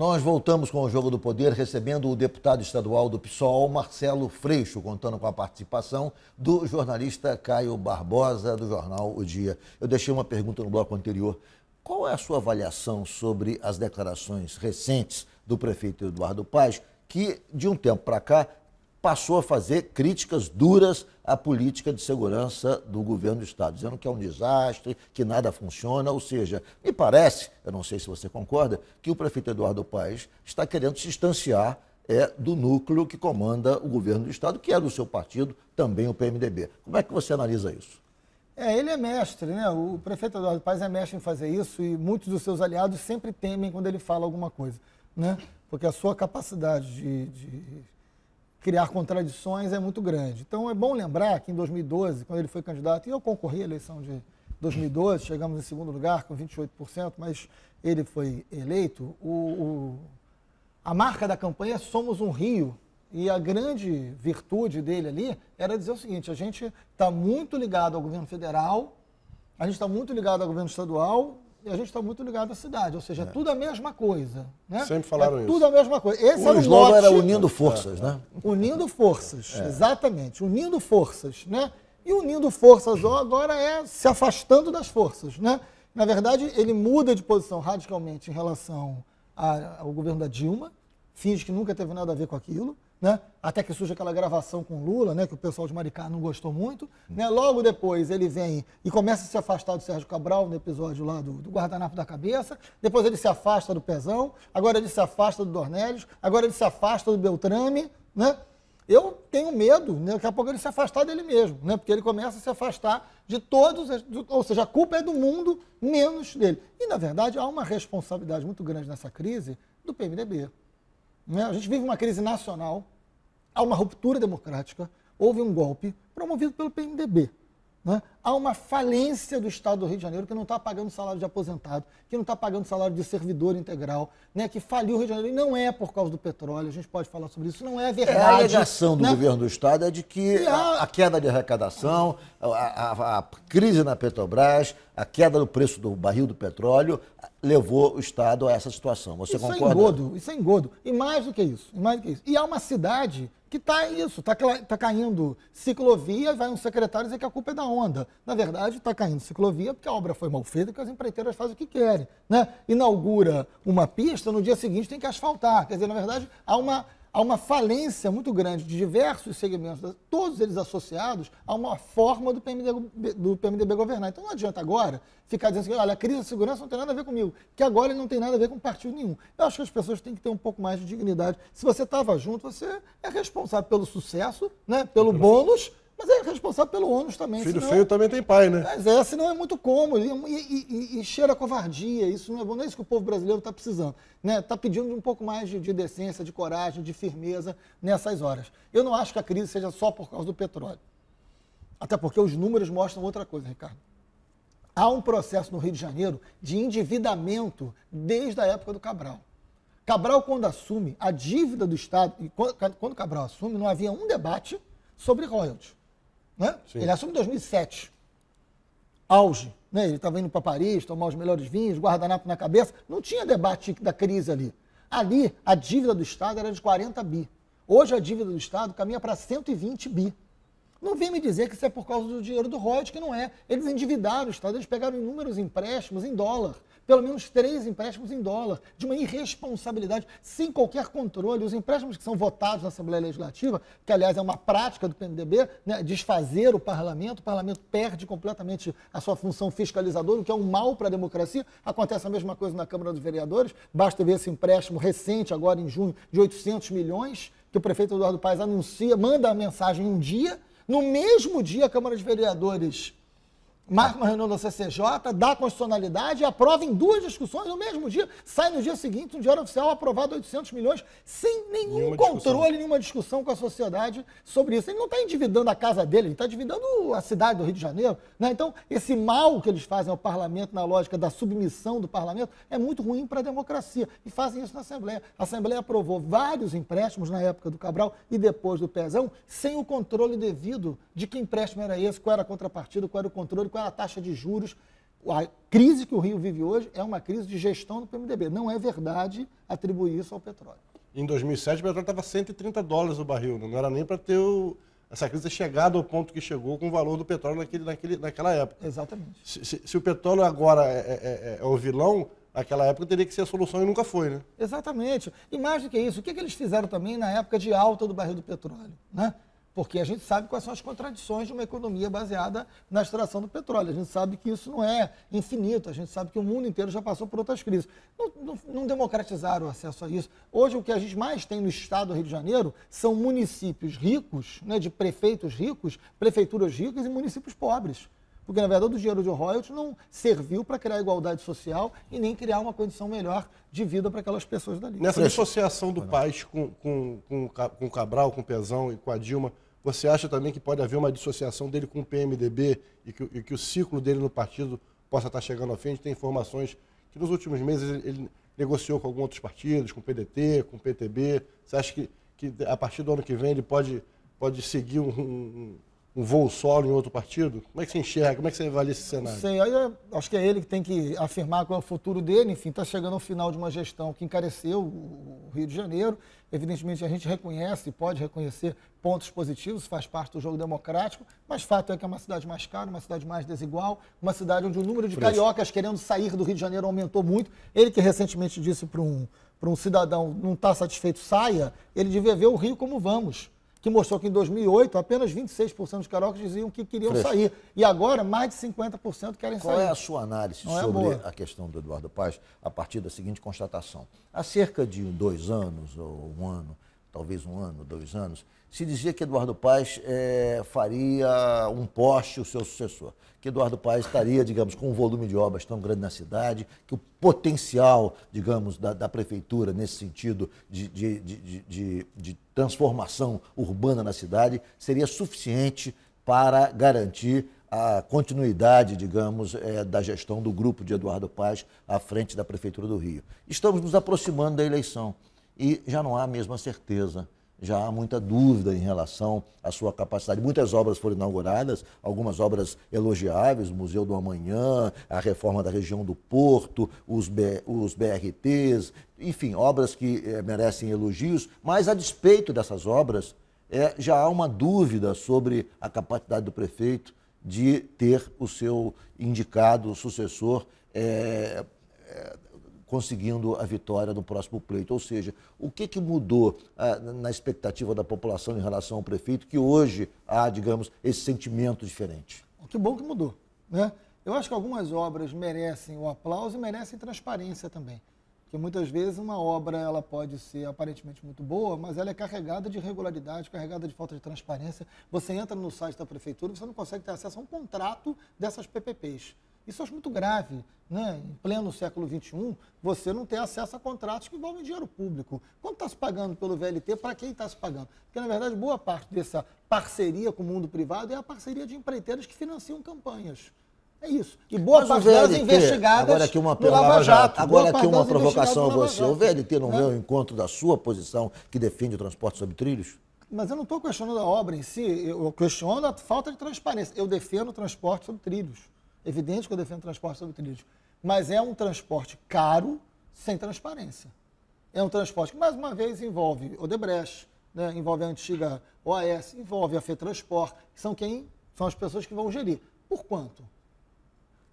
Nós voltamos com o Jogo do Poder recebendo o deputado estadual do PSOL, Marcelo Freixo, contando com a participação do jornalista Caio Barbosa, do jornal O Dia. Eu deixei uma pergunta no bloco anterior. Qual é a sua avaliação sobre as declarações recentes do prefeito Eduardo Paes, que de um tempo para cá passou a fazer críticas duras à política de segurança do governo do Estado, dizendo que é um desastre, que nada funciona. Ou seja, me parece, eu não sei se você concorda, que o prefeito Eduardo Paes está querendo se distanciar é, do núcleo que comanda o governo do Estado, que é do seu partido, também o PMDB. Como é que você analisa isso? É, ele é mestre, né? O prefeito Eduardo Paes é mestre em fazer isso e muitos dos seus aliados sempre temem quando ele fala alguma coisa, né? Porque a sua capacidade de, de criar contradições é muito grande. Então é bom lembrar que em 2012, quando ele foi candidato, e eu concorri à eleição de 2012, chegamos em segundo lugar com 28%, mas ele foi eleito, o, o, a marca da campanha é Somos um Rio. E a grande virtude dele ali era dizer o seguinte: a gente está muito ligado ao governo federal, a gente está muito ligado ao governo estadual, a gente está muito ligado à cidade, ou seja, é. tudo a mesma coisa. Né? Sempre falaram é isso. Tudo a mesma coisa. Esse o era o era é, é. Né? unindo forças, é. né? Unindo forças, exatamente. Unindo forças, né? E unindo forças agora é se afastando das forças, né? Na verdade, ele muda de posição radicalmente em relação ao governo da Dilma, finge que nunca teve nada a ver com aquilo né? Até que surge aquela gravação com Lula, né? Que o pessoal de Maricá não gostou muito. Hum. Né? Logo depois ele vem e começa a se afastar do Sérgio Cabral no episódio lá do, do guardanapo da cabeça. Depois ele se afasta do Pezão. Agora ele se afasta do Dornelles. Agora ele se afasta do Beltrame, né? Eu tenho medo, né? daqui a pouco ele se afastar dele mesmo, né? Porque ele começa a se afastar de todos, ou seja, a culpa é do mundo menos dele. E na verdade há uma responsabilidade muito grande nessa crise do PMDB. Né? A gente vive uma crise nacional, Há uma ruptura democrática, houve um golpe promovido pelo PMDB. Né? Há uma falência do Estado do Rio de Janeiro que não está pagando salário de aposentado, que não está pagando salário de servidor integral, né? que faliu o Rio de Janeiro. E não é por causa do petróleo, a gente pode falar sobre isso, não é verdade. É, a alegação do né? governo do Estado é de que a, a, queda de arrecadação, a, a, a crise na Petrobras, a queda do preço do barril do petróleo levou o Estado a essa situação. Você isso é concorda? É engodo, isso é engodo. E mais do que isso. E, mais do que isso. e há uma cidade que está isso, está tá caindo ciclovia vai um secretário dizer que a culpa é da onda. Na verdade, está caindo ciclovia porque a obra foi mal feita, porque as empreiteiras fazem o que querem. Né? Inaugura uma pista, no dia seguinte tem que asfaltar. Quer dizer, na verdade, há uma há uma falência muito grande de diversos segmentos, todos eles associados a uma forma do PMDB, do PMDB governar. Então não adianta agora ficar dizendo assim, olha, a crise da segurança não tem nada a ver comigo, que agora ele não tem nada a ver com partido nenhum. Eu acho que as pessoas têm que ter um pouco mais de dignidade. Se você estava junto, você é responsável pelo sucesso, né, pelo bônus mas é responsável pelo ônus também. Filho feio também tem pai, né? Mas é, senão é muito cômodo e, e, e, e cheira a covardia. Isso não é bom, não é isso que o povo brasileiro está precisando. Está né? Tá pedindo um pouco mais de, de, decência, de coragem, de firmeza nessas horas. Eu não acho que a crise seja só por causa do petróleo. Até porque os números mostram outra coisa, Ricardo. Há um processo no Rio de Janeiro de endividamento desde a época do Cabral. Cabral, quando assume a dívida do Estado, e quando, quando Cabral assume, não havia um debate sobre royalties. Né? Ele assume em 2007. Auge. Né? Ele tá estava indo para Paris, tomar os melhores vinhos, guardanapo na cabeça. Não tinha debate da crise ali. Ali, a dívida do Estado era de 40 bi. Hoje, a dívida do Estado caminha para 120 bi. Não vem me dizer que isso é por causa do dinheiro do Royce, que não é. Eles endividaram o Estado, eles pegaram inúmeros empréstimos em dólar pelo menos três empréstimos em dólar, de uma irresponsabilidade, sem qualquer controle. Os empréstimos que são votados na Assembleia Legislativa, que aliás é uma prática do PMDB, né, desfazer o parlamento, o parlamento perde completamente a sua função fiscalizadora, o que é um mal para a democracia. Acontece a mesma coisa na Câmara dos Vereadores, basta ver esse empréstimo recente, agora em junho, de 800 milhões, que o prefeito Eduardo Paes anuncia, manda a mensagem um dia. No mesmo dia, a Câmara de Vereadores marca uma reunião da CCJ, dá constitucionalidade e aprova em duas discussões no mesmo dia. Sai no dia seguinte um diário oficial aprovado 800 milhões sem nenhum nenhuma controle, discussão. nenhuma discussão com a sociedade sobre isso. Ele não está endividando a casa dele, ele está endividando a cidade do Rio de Janeiro. Né? Então, esse mal que eles fazem ao parlamento, na lógica da submissão do parlamento, é muito ruim para a democracia. E fazem isso na Assembleia. A Assembleia aprovou vários empréstimos na época do Cabral e depois do Pezão, sem o controle devido de que empréstimo era esse, qual era a contrapartida, qual era o controle, qual qual a taxa de juros. A crise que o Rio vive hoje é uma crise de gestão do PMDB. Não é verdade atribuir isso ao petróleo. Em 2007, o petróleo estava 130 dólares o barril. Não era nem para ter o, essa crise ter chegado ao ponto que chegou com o valor do petróleo naquele, naquele, naquela época. Exatamente. Se, se, se o petróleo agora é, é, é, é, é o vilão, naquela época teria que ser a solução e nunca foi, né? Exatamente. E mais do que isso, o que, é que eles fizeram também na época de alta do barril do petróleo? Né? Porque a gente sabe quais são as contradições de uma economia baseada na extração do petróleo. A gente sabe que isso não é infinito, a gente sabe que o mundo inteiro já passou por outras crises. Não, não, não democratizaram o acesso a isso. Hoje, o que a gente mais tem no estado do Rio de Janeiro são municípios ricos, né, de prefeitos ricos, prefeituras ricas e municípios pobres. Porque, na verdade, o dinheiro de royalties não serviu para criar igualdade social e nem criar uma condição melhor de vida para aquelas pessoas dali. Nessa Preste. associação do Paz com, com, com, com o Cabral, com o Pezão e com a Dilma, você acha também que pode haver uma dissociação dele com o PMDB e que, e que o ciclo dele no partido possa estar chegando ao fim? A gente tem informações que nos últimos meses ele negociou com alguns outros partidos, com o PDT, com o PTB. Você acha que, que a partir do ano que vem ele pode, pode seguir um, um um voo solo em outro partido? Como é que você enxerga? Como é que você avalia esse cenário? sei, eu, acho que é ele que tem que afirmar qual é o futuro dele. Enfim, está chegando ao final de uma gestão que encareceu o Rio de Janeiro. Evidentemente, a gente reconhece, e pode reconhecer pontos positivos, faz parte do jogo democrático, mas fato é que é uma cidade mais cara, uma cidade mais desigual, uma cidade onde o número de cariocas querendo sair do Rio de Janeiro aumentou muito. Ele que recentemente disse para um, um cidadão não está satisfeito, saia, ele devia ver o Rio como vamos que mostrou que em 2008 apenas 26% dos cariocas diziam que queriam Fresco. sair. E agora mais de 50% querem Qual sair. Qual é a sua análise Não é sobre é a questão do Eduardo Paz a partir da seguinte constatação? Há cerca de dois anos ou um ano, talvez um ano, dois anos, se dizia que Eduardo Paes é, faria um poste o seu sucessor, que Eduardo Paes estaria, digamos, com um volume de obras tão grande na cidade, que o potencial, digamos, da, da prefeitura nesse sentido de, de, de, de, transformação urbana na cidade seria suficiente para garantir a continuidade, digamos, é, da gestão do grupo de Eduardo Paes à frente da Prefeitura do Rio. Estamos nos aproximando da eleição e já não há a mesma certeza, já há muita dúvida em relação à sua capacidade. Muitas obras foram inauguradas, algumas obras elogiáveis, o Museu do Amanhã, a reforma da região do Porto, os, B, os BRTs, enfim, obras que eh, merecem elogios, mas a despeito dessas obras, eh, já há uma dúvida sobre a capacidade do prefeito de ter o seu indicado sucessor. Eh, conseguindo a vitória no próximo pleito. Ou seja, o que, que mudou ah, na expectativa da população em relação ao prefeito, que hoje há, digamos, esse sentimento diferente? Que bom que mudou. Né? Eu acho que algumas obras merecem o aplauso e merecem transparência também. Porque muitas vezes uma obra ela pode ser aparentemente muito boa, mas ela é carregada de irregularidade, carregada de falta de transparência. Você entra no site da prefeitura, você não consegue ter acesso a um contrato dessas PPPs. Isso eu acho muito grave. Né? Em pleno século XXI, você não tem acesso a contratos que envolvem dinheiro público. Quanto está se pagando pelo VLT? Para quem está se pagando? Porque, na verdade, boa parte dessa parceria com o mundo privado é a parceria de empreiteiros que financiam campanhas. É isso. E boa Mas parte VLT, delas investigadas agora aqui uma, no Lava Jato. Agora aqui uma provocação a você. O VLT não é. vem ao encontro da sua posição que defende o transporte sobre trilhos? Mas eu não estou questionando a obra em si, eu questiono a falta de transparência. Eu defendo o transporte sobre trilhos. Evidente que eu defendo transporte sobre trilhos. Mas é um transporte caro, sem transparência. É um transporte que, mais uma vez, envolve Odebrecht, né? envolve a antiga OAS, envolve a FETransport, que são quem são as pessoas que vão gerir. Por quanto?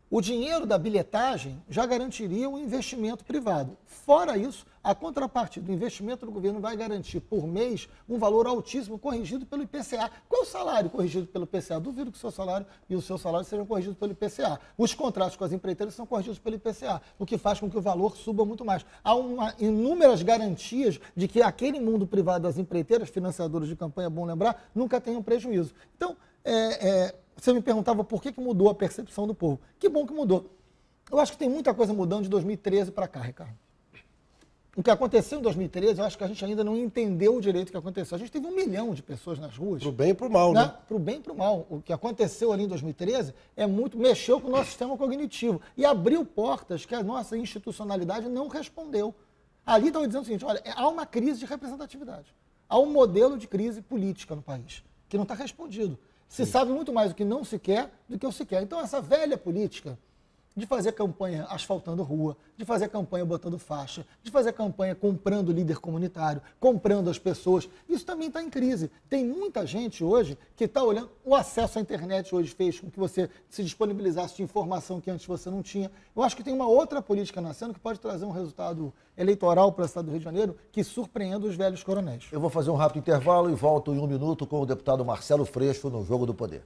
O dinheiro da bilhetagem já garantiria um investimento privado. Fora isso, a contrapartida do investimento do governo vai garantir por mês um valor altíssimo corrigido pelo IPCA. Qual o salário corrigido pelo IPCA? Duvido que o seu salário e o seu salário sejam corrigidos pelo IPCA. Os contratos com as empreiteiras são corrigidos pelo IPCA, o que faz com que o valor suba muito mais. Há uma, inúmeras garantias de que aquele mundo privado das empreiteiras, financiadoras de campanha, é bom lembrar, nunca tenham prejuízo. Então, é, é você me perguntava por que, que mudou a percepção do povo. Que bom que mudou. Eu acho que tem muita coisa mudando de 2013 para cá, Ricardo. O que aconteceu em 2013, eu acho que a gente ainda não entendeu o direito que aconteceu. A gente teve um milhão de pessoas nas ruas. o bem e o mal, né? né? o bem e o mal. O que aconteceu ali em 2013 é muito. mexeu com o nosso sistema cognitivo e abriu portas que a nossa institucionalidade não respondeu. Ali estão dizendo o seguinte: olha, é, há uma crise de representatividade. Há um modelo de crise política no país que não está respondido. Se Sim. sabe muito mais o que não se quer do que o se quer. Então, essa velha política de fazer campanha asfaltando rua, de fazer campanha botando faixa, de fazer campanha comprando líder comunitário, comprando as pessoas. Isso também está em crise. Tem muita gente hoje que está olhando. O acesso à internet hoje fez com que você se disponibilizasse de informação que antes você não tinha. Eu acho que tem uma outra política nascendo que pode trazer um resultado eleitoral para o Estado do Rio de Janeiro que surpreenda os velhos coronéis. Eu vou fazer um rápido intervalo e volto em um minuto com o deputado Marcelo Freixo no Jogo do Poder.